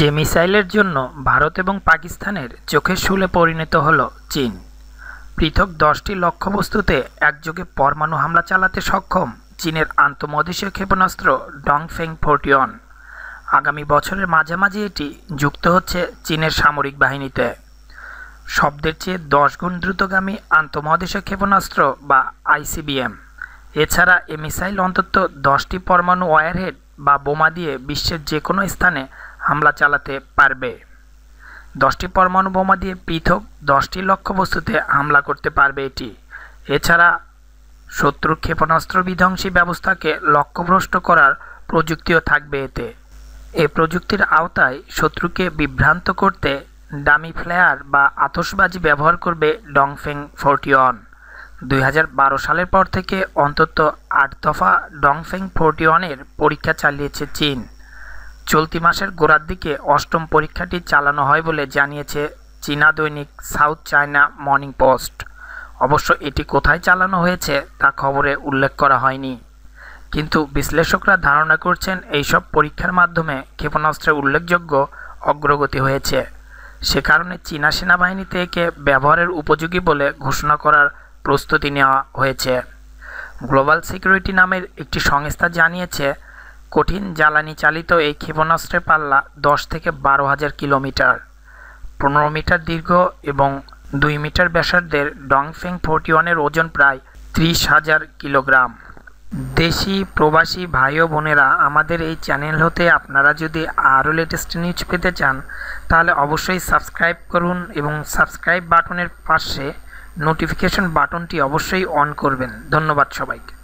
যে মিসাইলের জন্য ভারত এবং পাকিস্তানের চোখের শুলে পরিণত হল চীন পৃথক দশটি লক্ষ্যবস্তুতে একযোগে পরমাণু হামলা চালাতে সক্ষম চীনের আন্তঃমদেশীয় ক্ষেপণাস্ত্র ডংফেং ফোর্টিয়ন আগামী বছরের মাঝামাঝি এটি যুক্ত হচ্ছে চীনের সামরিক বাহিনীতে শব্দের চেয়ে দশ গুণ দ্রুতগামী আন্তঃমহাদেশীয় ক্ষেপণাস্ত্র বা আইসিবিএম এছাড়া এ মিসাইল অন্তত দশটি পরমাণু ওয়ারহেড বা বোমা দিয়ে বিশ্বের যে কোনো স্থানে হামলা চালাতে পারবে দশটি পরমাণু বোমা দিয়ে পৃথক দশটি লক্ষ্যবস্তুতে হামলা করতে পারবে এটি এছাড়া শত্রু ক্ষেপণাস্ত্র বিধ্বংসী ব্যবস্থাকে লক্ষ্যভ্রষ্ট করার প্রযুক্তিও থাকবে এতে এ প্রযুক্তির আওতায় শত্রুকে বিভ্রান্ত করতে ডামি ফ্লেয়ার বা আতসবাজি ব্যবহার করবে ডংফেং ফোর্টিওয়ান দুই হাজার সালের পর থেকে অন্তত আট দফা ডংফেং ফোর্টিওয়ানের পরীক্ষা চালিয়েছে চীন চলতি মাসের গোড়ার দিকে অষ্টম পরীক্ষাটি চালানো হয় বলে জানিয়েছে চীনা দৈনিক সাউথ চায়না মর্নিং পোস্ট অবশ্য এটি কোথায় চালানো হয়েছে তা খবরে উল্লেখ করা হয়নি কিন্তু বিশ্লেষকরা ধারণা করছেন এইসব পরীক্ষার মাধ্যমে ক্ষেপণাস্ত্রে উল্লেখযোগ্য অগ্রগতি হয়েছে সে কারণে চীনা সেনাবাহিনীতে একে ব্যবহারের উপযোগী বলে ঘোষণা করার প্রস্তুতি নেওয়া হয়েছে গ্লোবাল সিকিউরিটি নামের একটি সংস্থা জানিয়েছে কঠিন জ্বালানি চালিত এই ক্ষেপণাস্ত্রের পাল্লা দশ থেকে বারো হাজার কিলোমিটার পনেরো মিটার দীর্ঘ এবং দুই মিটার ব্যাসার্ধের ডংফেং ফোর্টি ওয়ানের ওজন প্রায় ত্রিশ হাজার কিলোগ্রাম দেশি প্রবাসী ভাই ও বোনেরা আমাদের এই চ্যানেল হতে আপনারা যদি আরও লেটেস্ট নিউজ পেতে চান তাহলে অবশ্যই সাবস্ক্রাইব করুন এবং সাবস্ক্রাইব বাটনের পাশে নোটিফিকেশন বাটনটি অবশ্যই অন করবেন ধন্যবাদ সবাইকে